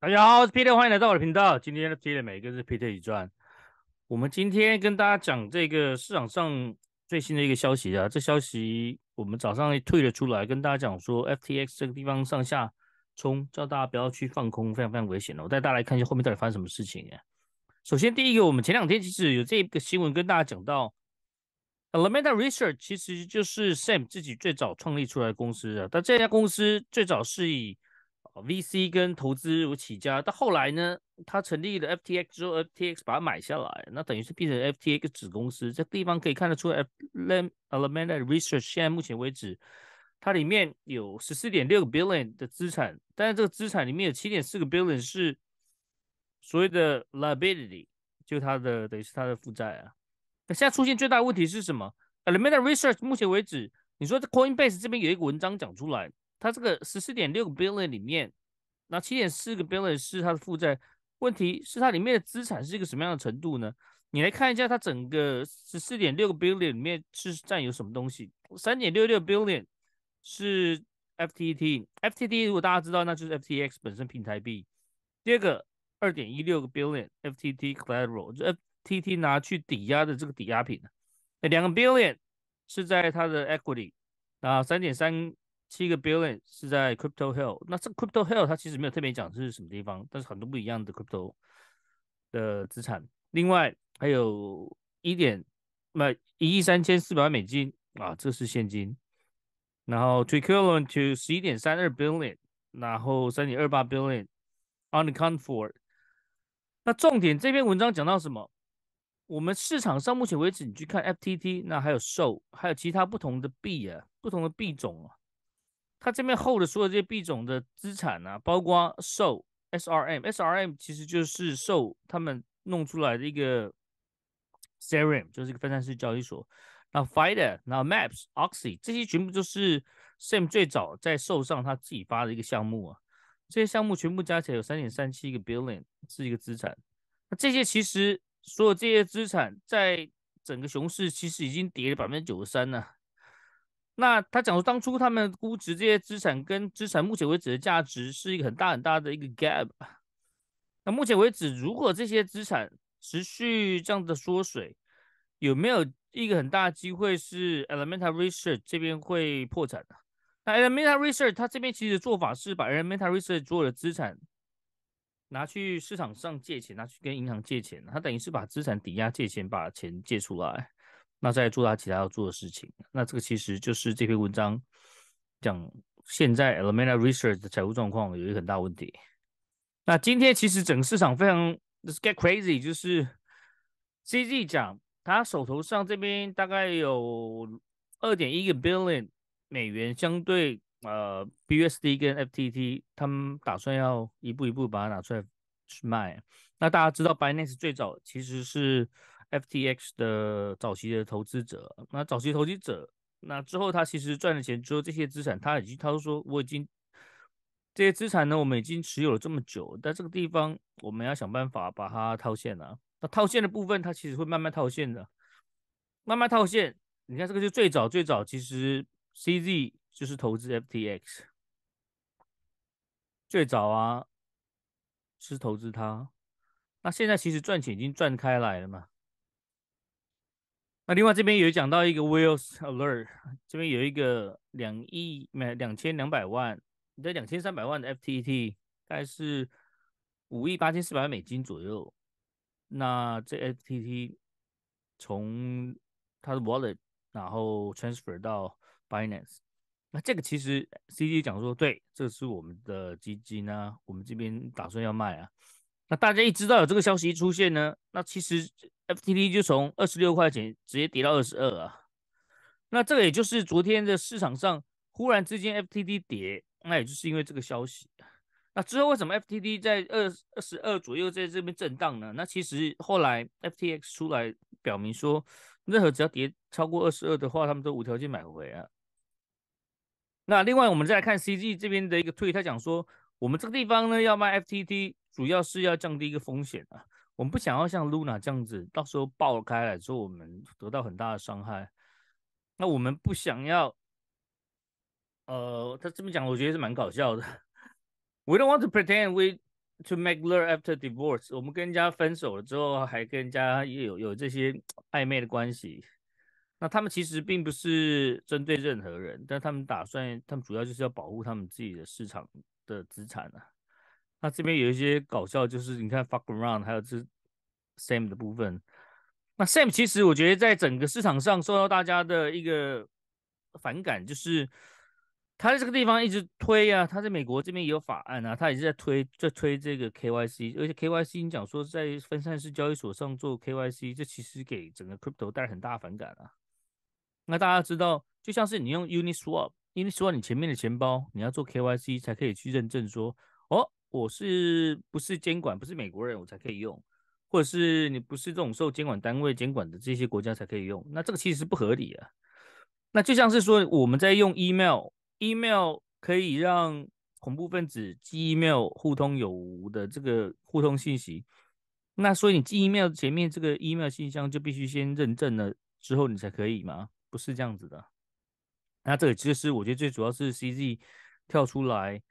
大家好，我是 Peter，欢迎来到我的频道。今天 Peter 每一个是 Peter 李传。我们今天跟大家讲这个市场上最新的一个消息啊，这消息我们早上退了出来，跟大家讲说 FTX 这个地方上下冲，叫大家不要去放空，非常非常危险的。我带大家来看一下后面到底发生什么事情。首先第一个，我们前两天其实有这个新闻跟大家讲到，Lambda Research 其实就是 Sam 自己最早创立出来的公司啊，但这家公司最早是以 V C 跟投资起家，到后来呢，他成立了 F T X 之后，F T X 把它买下来，那等于是变成 F T X 子公司。这地方可以看得出，Elemental Research 现在目前为止，它里面有十四点六个 billion 的资产，但是这个资产里面有七点四个 billion 是所谓的 liability，就它的等于是它的负债啊。那现在出现最大的问题是什么？Elemental Research 目前为止，你说这 Coinbase 这边有一个文章讲出来，它这个十四点六个 billion 里面。那七点四个 billion 是它的负债，问题是它里面的资产是一个什么样的程度呢？你来看一下，它整个十四点六个 billion 里面是占有什么东西？三点六六 billion 是 FTT，FTT 如果大家知道，那就是 FTX 本身平台币。第二个二点一六个 billion FTT collateral，就 FTT 拿去抵押的这个抵押品。那两个 billion 是在它的 equity，那三点三。七个 billion 是在 crypto hell，那这个 crypto hell 它其实没有特别讲是什么地方，但是很多不一样的 crypto 的资产。另外还有一点，那一亿三千四百万美金啊，这是现金。然后 t r i l l o n to 十一点三二 billion，然后三点二八 billion o n c o u n t e d 那重点这篇文章讲到什么？我们市场上目前为止，你去看 FTT，那还有 s o 还有其他不同的币啊，不同的币种啊。他这边 hold 的所有这些币种的资产呢，包括售 S R M S R M 其实就是售他们弄出来的一个 Serum，就是一个分散式交易所。那 Fider、那 Maps、o x y 这些全部都是 s a m e m 最早在售上他自己发的一个项目啊。这些项目全部加起来有三点三七个 billion 是一个资产。那这些其实所有这些资产在整个熊市其实已经跌了百分之九十三了。那他讲说，当初他们估值这些资产跟资产目前为止的价值是一个很大很大的一个 gap。那目前为止，如果这些资产持续这样子缩水，有没有一个很大机会是 Elementar Research 这边会破产？那 Elementar Research 他这边其实做法是把 Elementar Research 所有的资产拿去市场上借钱，拿去跟银行借钱，他等于是把资产抵押借钱，把钱借出来。那再做他其他要做的事情，那这个其实就是这篇文章讲现在 a l a m e n a Research 的财务状况有一个很大问题。那今天其实整个市场非常 l e t s get crazy，就是 c z 讲他手头上这边大概有二点一个 billion 美元，相对呃 BUSD 跟 FTT，他们打算要一步一步把它拿出来去卖。那大家知道 b n e 最早其实是。FTX 的早期的投资者，那早期投资者，那之后他其实赚了钱之后，这些资产他已经他说说我已经这些资产呢，我们已经持有了这么久，但这个地方我们要想办法把它套现了。那套现的部分，它其实会慢慢套现的，慢慢套现。你看这个就最早最早，其实 CZ 就是投资 FTX，最早啊是投资它。那现在其实赚钱已经赚开来了嘛。那另外这边有讲到一个 Wells Alert，这边有一个两亿买两千两百万，对两千三百万的 FTT，大概是五亿八千四百万美金左右。那这 FTT 从它的 Wallet 然后 transfer 到 Finance，那这个其实 CD 讲说对，这是我们的基金呢，我们这边打算要卖啊。那大家一知道有这个消息出现呢，那其实。FTD 就从二十六块钱直接跌到二十二啊，那这个也就是昨天的市场上忽然之间 FTD 跌，那也就是因为这个消息。那之后为什么 FTD 在二二十二左右在这边震荡呢？那其实后来 FTX 出来表明说，任何只要跌超过二十二的话，他们都无条件买回啊。那另外我们再看 CG 这边的一个推，他讲说我们这个地方呢要卖 FTD，主要是要降低一个风险啊。我们不想要像 Luna 这样子，到时候爆开来之后，我们得到很大的伤害。那我们不想要，呃，他这么讲，我觉得是蛮搞笑的。We don't want to pretend we to make love after divorce。我们跟人家分手了之后，还跟人家也有有这些暧昧的关系。那他们其实并不是针对任何人，但他们打算，他们主要就是要保护他们自己的市场的资产啊。那这边有一些搞笑，就是你看 fuck around，还有这 Sam 的部分。那 Sam 其实我觉得在整个市场上受到大家的一个反感，就是他在这个地方一直推啊，他在美国这边也有法案啊，他一直在推，在推这个 KYC，而且 KYC，你讲说在分散式交易所上做 KYC，这其实给整个 crypto 带来很大反感啊。那大家知道，就像是你用 Uniswap，Uniswap 你前面的钱包你要做 KYC 才可以去认证说，哦。我是不是监管不是美国人我才可以用，或者是你不是这种受监管单位监管的这些国家才可以用？那这个其实是不合理啊。那就像是说我们在用 email，email 可以让恐怖分子寄 email 互通有无的这个互通信息。那所以你寄 email 前面这个 email 信箱就必须先认证了之后你才可以吗？不是这样子的。那这个其实我觉得最主要是 CZ 跳出来。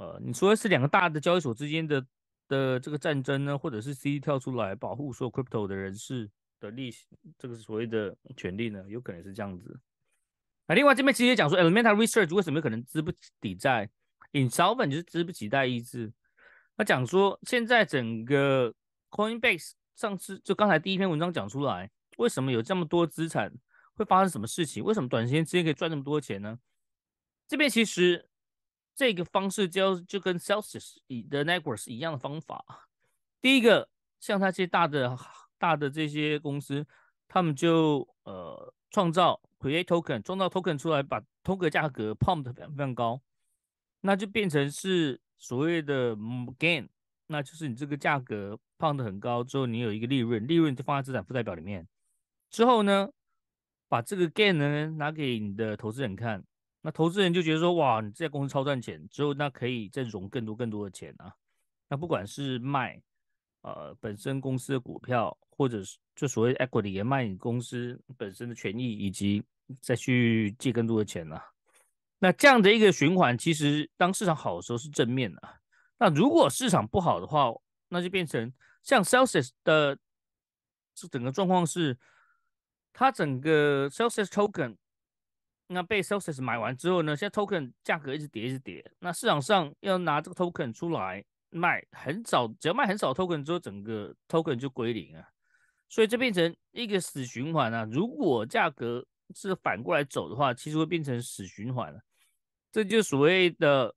呃，你说的是两个大的交易所之间的的这个战争呢，或者是 C 跳出来保护所有 crypto 的人士的利息，这个所谓的权利呢，有可能是这样子。那另外这边其实也讲说，Elemental Research 为什么可能资不抵债，Insolvent 就是资不抵贷意志。他讲说，现在整个 Coinbase 上次就刚才第一篇文章讲出来，为什么有这么多资产会发生什么事情？为什么短时间之间可以赚那么多钱呢？这边其实。这个方式就就跟 Celsius 的 Network 是一样的方法。第一个，像那些大的、大的这些公司，他们就呃创造 create token，创造 token 出来，把 token 价格 pump 的非常高，那就变成是所谓的 gain，那就是你这个价格 pump 很高之后，你有一个利润，利润就放在资产负债表里面。之后呢，把这个 gain 呢拿给你的投资人看。那投资人就觉得说：“哇，你这家公司超赚钱，之后那可以再融更多更多的钱啊！那不管是卖呃本身公司的股票，或者是就所谓 equity 也卖你公司本身的权益，以及再去借更多的钱啊！那这样的一个循环，其实当市场好的时候是正面的。那如果市场不好的话，那就变成像 Sales 的这整个状况是，它整个 Sales Token。”那被 Celsius 买完之后呢？现在 token 价格一直跌，一直跌。那市场上要拿这个 token 出来卖，很少，只要卖很少 token 之后，整个 token 就归零了。所以这变成一个死循环啊！如果价格是反过来走的话，其实会变成死循环啊。这就所谓的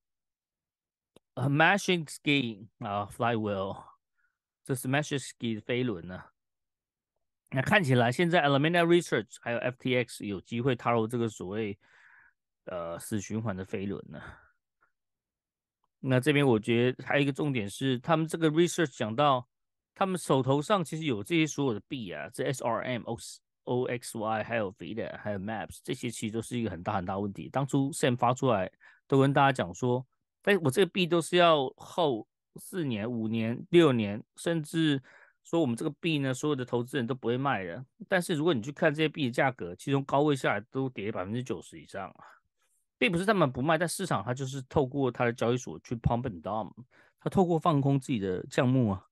m a s h i n g s k m e 啊，flywheel，这是 m a s h i n g game 飞轮啊。那看起来现在 Alameda Research 还有 FTX 有机会踏入这个所谓呃死循环的飞轮呢？那这边我觉得还有一个重点是，他们这个 research 讲到，他们手头上其实有这些所有的币啊，这 S R M O O X Y 还有 Vida 还有 Maps 这些其实都是一个很大很大问题。当初 Sam 发出来都跟大家讲说，哎，我这个币都是要后四年、五年、六年，甚至。说我们这个币呢，所有的投资人都不会卖的。但是如果你去看这些币的价格，其中高位下来都跌百分之九十以上，啊，并不是他们不卖，在市场它就是透过它的交易所去 pump and dump，他透过放空自己的项目啊。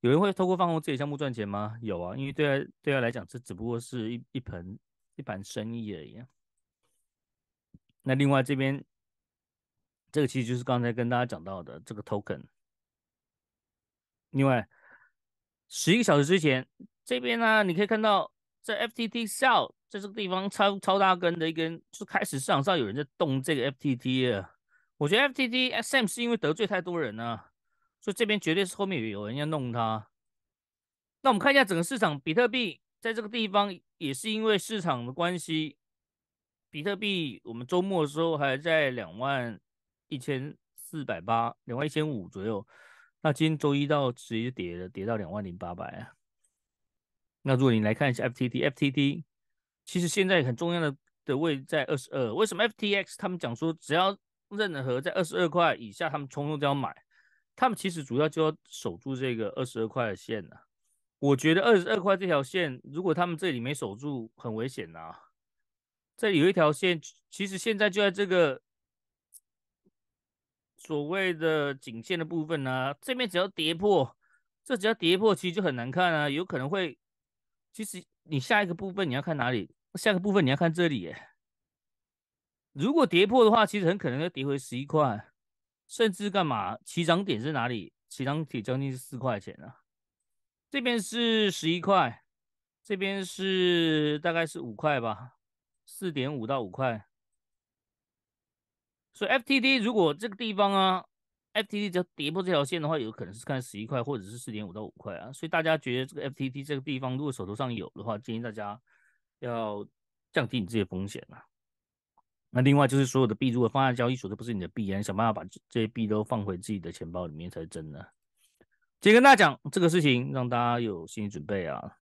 有人会透过放空自己的项目赚钱吗？有啊，因为对他对他来讲，这只不过是一一盆一盘生意而已。那另外这边，这个其实就是刚才跟大家讲到的这个 token，另外。十一个小时之前，这边呢，你可以看到在 F T T Sell 在这个地方超超大根的一根，就开始市场上有人在动这个 F T T。了。我觉得 F T T S M 是因为得罪太多人了，所以这边绝对是后面有有人要弄它。那我们看一下整个市场，比特币在这个地方也是因为市场的关系，比特币我们周末的时候还在两万一千四百八，两万一千五左右。那今天周一到直接就跌了，跌到两万零八百啊。那如果你来看一下 f t t f t t 其实现在很重要的的位在二十二。为什么 FTX 他们讲说只要任何在二十二块以下，他们冲动就要买。他们其实主要就要守住这个二十二块的线呢。我觉得二十二块这条线，如果他们这里没守住，很危险啊。这里有一条线，其实现在就在这个。所谓的颈线的部分呢，这边只要跌破，这只要跌破，其实就很难看啊，有可能会。其实你下一个部分你要看哪里？下个部分你要看这里。耶。如果跌破的话，其实很可能要跌回十一块，甚至干嘛？起涨点是哪里？起涨点将近是四块钱啊。这边是十一块，这边是大概是五块吧，四点五到五块。所以 F T D 如果这个地方啊，F T D 这跌破这条线的话，有可能是看十一块或者是四点五到五块啊。所以大家觉得这个 F T D 这个地方，如果手头上有的话，建议大家要降低你这些风险啊。那另外就是所有的币，如果放在交易所这不是你的币，你想办法把这些币都放回自己的钱包里面才是真的。先跟大家讲这个事情，让大家有心理准备啊。